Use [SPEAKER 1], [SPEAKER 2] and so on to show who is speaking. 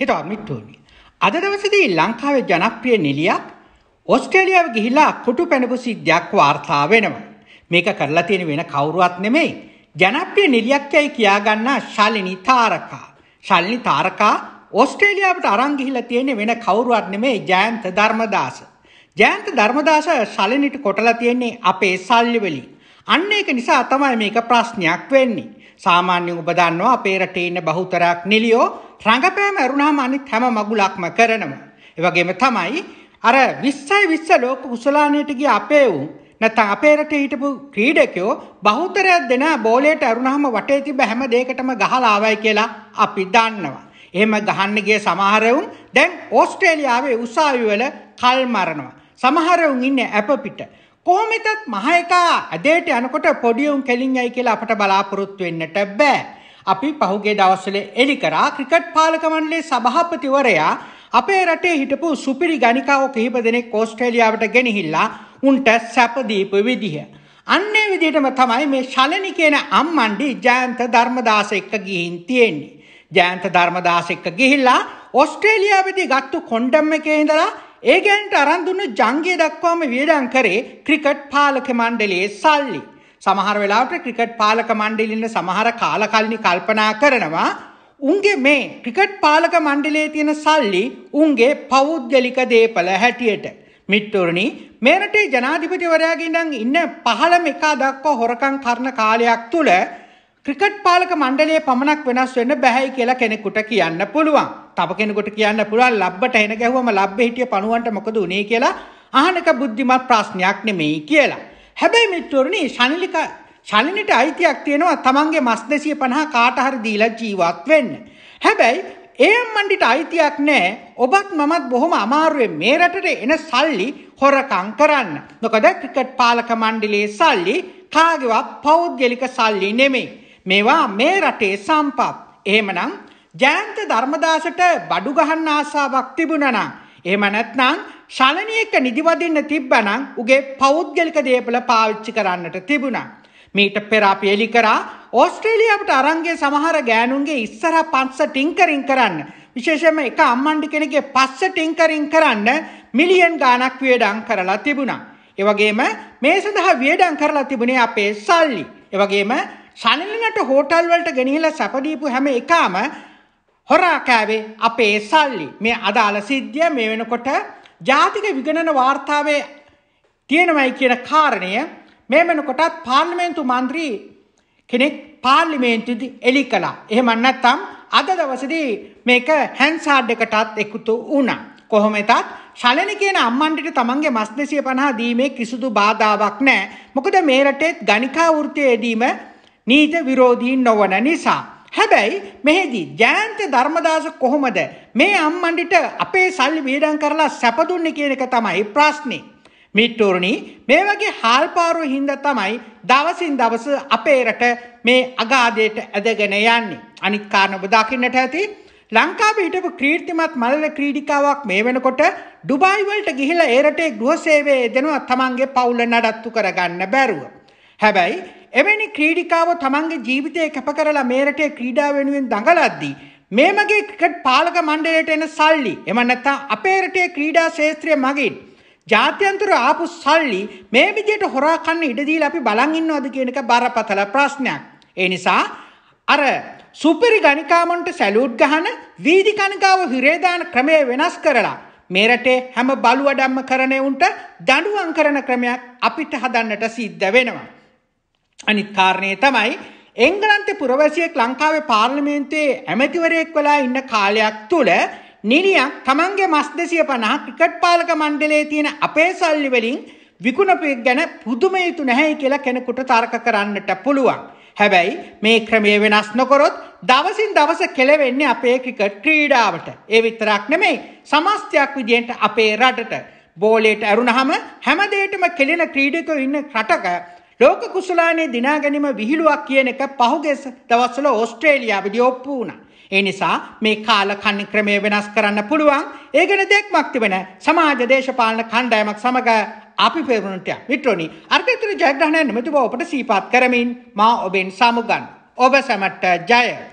[SPEAKER 1] හිතවත් මිත්‍රෝනි. අද දවසේදී ලංකාවේ ජනප්‍රිය නිලියක් ඔස්ට්‍රේලියාව ගිහිලා කොටු පැනපු සිද්ධියක් වාර්තා වෙනවා. මේක කරලා තියෙන වෙන කවුරුවත් නෙමෙයි. ජනප්‍රිය නිලියක් යයි කියාගන්න ශාලිනී තාරකා. ශාලිනී තාරකා ඔස්ට්‍රේලියාවට අරන් ගිහිලා තියෙන වෙන කවුරුවත් නෙමෙයි ජයන්ත ධර්මදාස. ජයන්ත ධර්මදාස ශලිනිට කොටලා තියෙන්නේ අපේ සල්ලි වලින්. අන්න ඒක නිසා තමයි මේක ප්‍රශ්නයක් වෙන්නේ. සාමාන්‍යයෙන් ඔබ දන්නවා අපේ රටේ ඉන්න බහුතරයක් නිලියෝ රඟපෑම ඇරුණාම අනිත් හැම මගුලක්ම කරනවා. ඒ වගේම තමයි අර 20යි 20 ලෝක කුසලානයට ගිය අපේ උන් නැත්නම් අපේ රටේ හිටපු ක්‍රීඩකයෝ බහුතරයක් දෙන බෝලයට ඇරුණාම වටේ තිබ්බ හැම දෙයකටම ගහලා ආවයි කියලා අපි දන්නවා. එහෙම ගහන්න ගිය සමහර උන් දැන් ඕස්ට්‍රේලියාවේ උසාවි වල කල් මරනවා. සමහර උන් ඉන්නේ ඇප පිට. කොහොමදත් මහ එකා ඇදේට යනකොට පොඩි උන් කෙලින් යයි කියලා අපට බලාපොරොත්තු වෙන්නට බෑ. අපි පහුගේ දවස්වල එලි කරා ක්‍රිකට් පාලක මණ්ඩලයේ සභාපතිවරයා අපේ රටේ හිටපු සුපිරි ගණිකාව කිහිප දෙනෙක් ඕස්ට්‍රේලියාවට ගෙනහිල්ලා උන්ට සැපදීප විදිහ. අන්නේ විදිහටම තමයි මේ ශලනි කියන අම්මණ්ඩි ජයන්ත ධර්මදාස එක්ක ගිහින් තියෙන්නේ. ජයන්ත ධර්මදාස එක්ක ගිහිල්ලා ඔස්ට්‍රේලියාවේදී ගත්තු කොණ්ඩම් එකේ ඉඳලා ඒ ගැන්ට අරන් දුන්න ජංගිය දක්වාම වියදම් කරේ ක්‍රිකට් පාලක මණ්ඩලයේ සල්ලි. සමහර වෙලාවට ක්‍රිකට් පාලක මණ්ඩලින්න සමහර කාලකල්නි කල්පනා කරනවා උන්ගේ මේ ක්‍රිකට් පාලක මණ්ඩලේ තියෙන සල්ලි උන්ගේ පෞද්ගලික දේපල හැටියට. මිට්ටුරණි මේරටේ ජනාධිපතිවරයාගේඩන් ඉන්න පහළම එකා දක්වා හොරකං කරන කාලයක් තුළ ක්‍රිකට් පාලක මණ්ඩලේ පමණක් වෙනස් වෙන්න බැහැයි කියලා කෙනෙකුට කියන්න පුළුවන් තප කෙනෙකුට කියන්න පුළුවන් ලබ්බට එෙන ගැහුවම ලබ්බ හිටිය පනුවන්ට මොකද උනේ කියලා ආනක බුද්ධිමත් ප්‍රශ්නයක් නෙමෙයි කියලා. හැබැයි මිත්‍රෝරණී ශනිලික ශනිලිට අයිතියක් තියෙනවා තමන්ගේ මස් දෙසිය පණහා කාටහරි දීලා ජීවත් වෙන්න. හැබැයි ඒම් මණ්ඩිට අයිතියක් නෑ ඔබත් මමත් බොහොම අමාරුවෙන් මේ රටට එන සල්ලි හොරකං කරන්න. නොකද ක්‍රිකට් පාලක මණ්ඩිලේ සල්ලි කාගෙවත් පෞද්ගලික සල්ලි නෙමේ. මේවා මේ රටේ සම්පත්. එහෙමනම් ජෑන්ත ධර්මදාසට බඩු ගහන්න ආසාවක් තිබුණනම් එහෙම නැත්නම් ශලනියක නිදි වදින්න තිබ්බනම් උගේ පෞද්ගලික දේපල පාවිච්චි කරන්නට තිබුණා. මීට පෙර අපි එලි කරා ඕස්ට්‍රේලියාවට අරන්ගේ සමහර ගෑනුන්ගේ ඉස්සර පස්ස ටින්කරින් කරන්න. විශේෂයෙන්ම එක අම්මන්ඩි කෙනෙක්ගේ පස්ස ටින්කරින් කරන්න මිලියන් ගාණක් වියදම් කරලා තිබුණා. ඒ වගේම මේ සඳහා වියදම් කරලා තිබුණේ අපේ සල්ලි. ඒ වගේම ශලනලට හෝටල් වලට ගෙනිහිලා සැපදීපු හැම එකම හොරාකෑවේ අපේ සල්ලි මේ අදාළ සිද්ධිය මේ වෙනකොට ජාතික විගණන වාර්තාවේ තියෙනවයි කියන කාරණය මේ වෙනකොටත් පාර්ලිමේන්තු මන්ත්‍රී කෙනෙක් පාර්ලිමේන්තුද එලි කලා එහෙම නැත්තම් අද දවසදී මේක හැන්සාඩ් එකටත් එකුතු වුණා. කොහොමතත් ශලන කියන අම්මන්ට තමන්ගේ මස් දෙසිය පණහා දීමේ කිසිදු බාධාවක් නෑ මොකද මේ රටේත් ගනිකා වෘත්තයේදීම නීත විරෝධීන් නොවන නිසා. හැබැයි මෙහිදී ජයන්ත ධර්මදාස කොහොමද මේ අම්මන්ඩිට අපේ සල්ලි වේඩම් කරලා සැප දුන්නේ කියන එක තමයි ප්‍රශ්නේ. මිට්ටෝරණි මේ වගේ හාල්පාරුව හින්දා තමයි දවසින් දවස අපේ රට මේ අගාධයට ඇදගෙන යන්නේ. අනිත් කාරණා ඔබ දකින්නට ඇති ලංකාවේ හිටපු ක්‍රීර්තිමත් මළල ක්‍රීඩිකාවක් මේ වෙනකොට ඩුබායි වලට ගිහිලා ඒ රටේ ගෘහ සේවයේ දෙනවා තමන්ගේ පවුල නඩත්තු කරගන්න බැරුව. හැබැයි එවැනි ක්‍රීඩිකාව තමන්ගේ ජීවිතය කැප කරලා මේ රටේ ක්‍රීඩා වෙනුවෙන් දඟලද්දී මේ මගේ ක්‍රිකට් පාලක මණ්ඩලයට එන සල්ලි එම නැත්නම් අපේ රටේ ක්‍රීඩා ශාස්ත්‍රය මගින් ජාත්‍යන්තර ආපු සල්ලි මේ විදිහට හොරා කන්න ඉඩ දීලා අපි බලන් ඉන්නවද කියන එක බරපතල ප්‍රශ්නයක්. ඒ නිසා අර සුපිරි ගණිකාමන්ට සැලූට් ගහන වීදි කණිකාව හිරේදාන ක්‍රමය වෙනස් කරලා මේ රටේ හැම බලුවඩම්ම කරන උන්ට දඬුවම් කරන ක්‍රමයක් අපිට හදන්නට සිද්ධ වෙනවා. අනිත් කාරණය තමයි එංගලන්තේ පුරවැසියෙක් ලංකාවේ පාර්ලිමේන්තුවේ ඇමතිවරයෙක් වෙලා ඉන්න කාලයක් තුල නිරියක් තමන්ගේ මස් 250 ක්‍රිකට් පාලක මණ්ඩලයේ තියෙන අපේ සල්ලි වලින් විකුණපෙක් ගැන පුදුම යුතු නැහැයි කියලා කෙනෙකුට තර්ක කරන්නට පුළුවන්. හැබැයි මේ ක්‍රමය වෙනස් නොකොරොත් දවසින් දවස කෙලවෙන්නේ අපේ ක්‍රිකට් ක්‍රීඩාවට. ඒ විතරක් නෙමෙයි සමස්තයක් විදියට අපේ රටට බෝලයට ඇරුණහම හැමදේටම කෙලෙන ක්‍රීඩකයෝ ඉන්න රටක ලෝක කුසලානේ දිනා ගැනීම විහිළුවක් කියන එක පහුගිය දවස්වල ඕස්ට්‍රේලියාවේදී ඔප්පු වුණා. ඒ නිසා මේ කාල කන්න ක්‍රමය වෙනස් කරන්න පුළුවන්. ඒ ගැන දැක්මක් තිබෙන සමාජ දේශපාලන කණ්ඩායමක් සමග අපි පෙරණට මිත්‍රෝනි අර්ථිතර ජයග්‍රහණය නිමිති බව ඔබට සීපාත් කරමින් මා ඔබෙන් සමුගන්. ඔබ සැමට ජය.